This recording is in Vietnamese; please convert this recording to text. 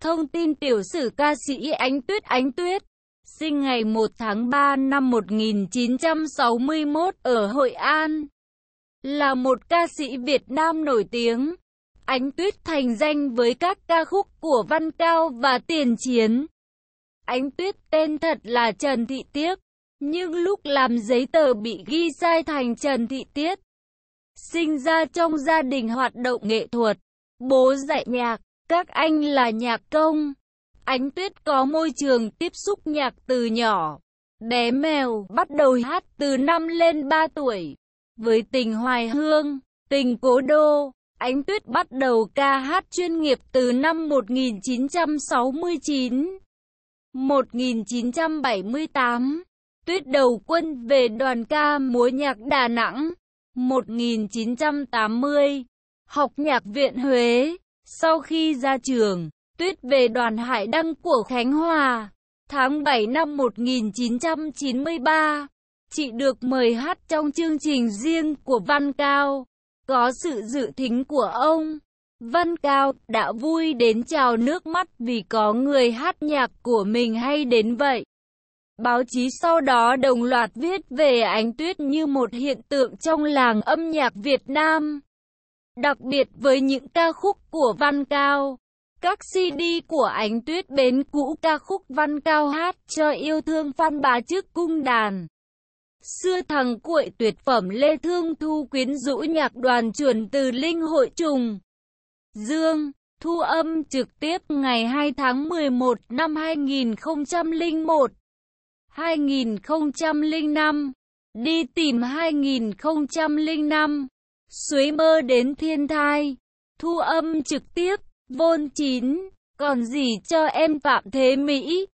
Thông tin tiểu sử ca sĩ Ánh Tuyết Ánh Tuyết, sinh ngày 1 tháng 3 năm 1961 ở Hội An, là một ca sĩ Việt Nam nổi tiếng. Ánh Tuyết thành danh với các ca khúc của Văn Cao và Tiền Chiến. Ánh Tuyết tên thật là Trần Thị Tiếc, nhưng lúc làm giấy tờ bị ghi sai thành Trần Thị Tiết. Sinh ra trong gia đình hoạt động nghệ thuật, bố dạy nhạc, các anh là nhạc công. Ánh tuyết có môi trường tiếp xúc nhạc từ nhỏ. Bé mèo bắt đầu hát từ năm lên 3 tuổi. Với tình hoài hương, tình cố đô, Ánh Tuyết bắt đầu ca hát chuyên nghiệp từ năm 1969. 1978, Tuyết đầu quân về đoàn ca múa nhạc Đà Nẵng. 1980, học nhạc viện Huế. Sau khi ra trường, Tuyết về đoàn hải đăng của Khánh Hòa. Tháng 7 năm 1993, chị được mời hát trong chương trình riêng của Văn Cao. Có sự dự thính của ông, Văn Cao đã vui đến trào nước mắt vì có người hát nhạc của mình hay đến vậy. Báo chí sau đó đồng loạt viết về ánh tuyết như một hiện tượng trong làng âm nhạc Việt Nam đặc biệt với những ca khúc của Văn Cao. Các CD của Ánh Tuyết Bến cũ ca khúc Văn Cao hát cho yêu thương Phan Bá trước cung đàn. Xưa thằng cuội tuyệt phẩm Lê Thương Thu quyến rũ nhạc đoàn chuẩn từ Linh Hội Trùng. Dương, thu âm trực tiếp ngày 2 tháng 11 năm 2001. 2005, đi tìm 2005 suối mơ đến thiên thai, thu âm trực tiếp, vôn chín, còn gì cho em phạm thế Mỹ.